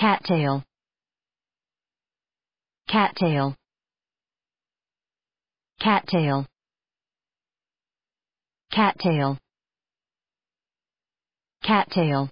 cattail cattail cattail cattail cattail